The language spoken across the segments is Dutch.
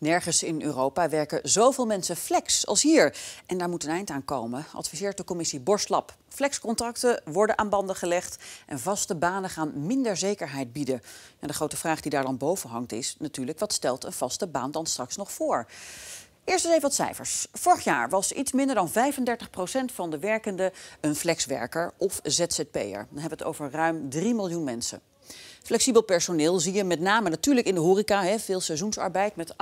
Nergens in Europa werken zoveel mensen flex als hier. En daar moet een eind aan komen, adviseert de commissie Borslap. Flexcontracten worden aan banden gelegd en vaste banen gaan minder zekerheid bieden. En de grote vraag die daar dan boven hangt is natuurlijk... wat stelt een vaste baan dan straks nog voor? Eerst eens even wat cijfers. Vorig jaar was iets minder dan 35% van de werkenden een flexwerker of ZZP'er. Dan hebben we het over ruim 3 miljoen mensen. Flexibel personeel zie je met name natuurlijk in de horeca, hè, veel seizoensarbeid met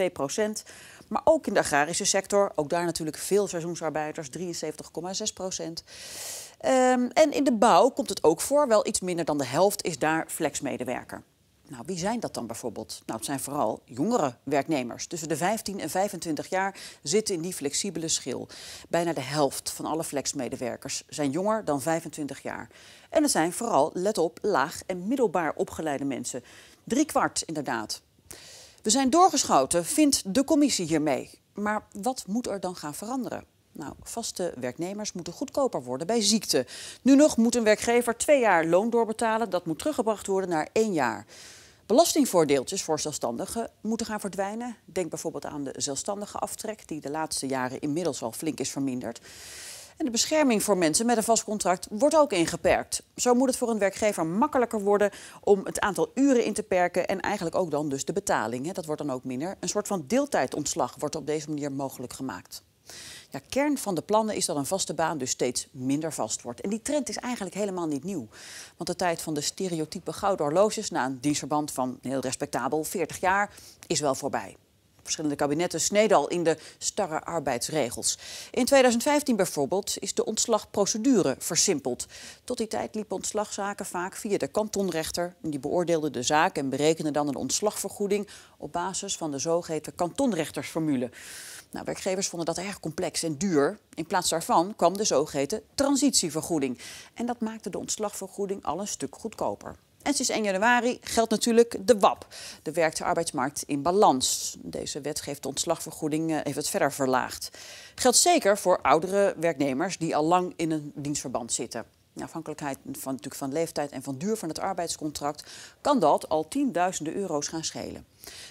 68,2 procent. Maar ook in de agrarische sector, ook daar natuurlijk veel seizoensarbeiders, 73,6 procent. Ehm, en in de bouw komt het ook voor, wel iets minder dan de helft is daar flexmedewerker. Nou, wie zijn dat dan bijvoorbeeld? Nou, het zijn vooral jongere werknemers. Tussen de 15 en 25 jaar zitten in die flexibele schil. Bijna de helft van alle flexmedewerkers zijn jonger dan 25 jaar. En het zijn vooral, let op, laag en middelbaar opgeleide mensen. Drie kwart inderdaad. We zijn doorgeschoten, vindt de commissie hiermee. Maar wat moet er dan gaan veranderen? Nou, vaste werknemers moeten goedkoper worden bij ziekte. Nu nog moet een werkgever twee jaar loon doorbetalen. Dat moet teruggebracht worden naar één jaar. Belastingvoordeeltjes voor zelfstandigen moeten gaan verdwijnen. Denk bijvoorbeeld aan de zelfstandige aftrek, die de laatste jaren inmiddels al flink is verminderd. En de bescherming voor mensen met een vast contract wordt ook ingeperkt. Zo moet het voor een werkgever makkelijker worden om het aantal uren in te perken en eigenlijk ook dan dus de betaling. Dat wordt dan ook minder. Een soort van deeltijdontslag wordt op deze manier mogelijk gemaakt. Ja, kern van de plannen is dat een vaste baan dus steeds minder vast wordt. En die trend is eigenlijk helemaal niet nieuw. Want de tijd van de stereotype gouden horloges na een dienstverband van heel respectabel 40 jaar is wel voorbij verschillende kabinetten sneden al in de starre arbeidsregels. In 2015 bijvoorbeeld is de ontslagprocedure versimpeld. Tot die tijd liepen ontslagzaken vaak via de kantonrechter. Die beoordeelde de zaak en berekende dan een ontslagvergoeding op basis van de zogeheten kantonrechtersformule. Nou, werkgevers vonden dat erg complex en duur. In plaats daarvan kwam de zogeheten transitievergoeding. En dat maakte de ontslagvergoeding al een stuk goedkoper. En sinds 1 januari geldt natuurlijk de WAP, de Werkte Arbeidsmarkt in Balans. Deze wet geeft de ontslagvergoeding eh, heeft verder verlaagd. Geldt zeker voor oudere werknemers die al lang in een dienstverband zitten afhankelijkheid van, natuurlijk van leeftijd en van duur van het arbeidscontract, kan dat al tienduizenden euro's gaan schelen.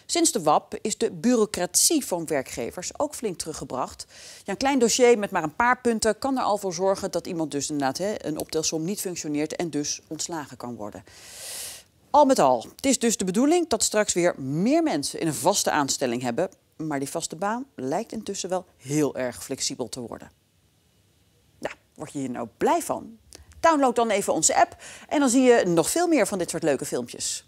Sinds de WAP is de bureaucratie van werkgevers ook flink teruggebracht. Ja, een klein dossier met maar een paar punten kan er al voor zorgen dat iemand dus inderdaad hè, een optelsom niet functioneert en dus ontslagen kan worden. Al met al, het is dus de bedoeling dat straks weer meer mensen in een vaste aanstelling hebben. Maar die vaste baan lijkt intussen wel heel erg flexibel te worden. Nou, word je hier nou blij van? Download dan even onze app en dan zie je nog veel meer van dit soort leuke filmpjes.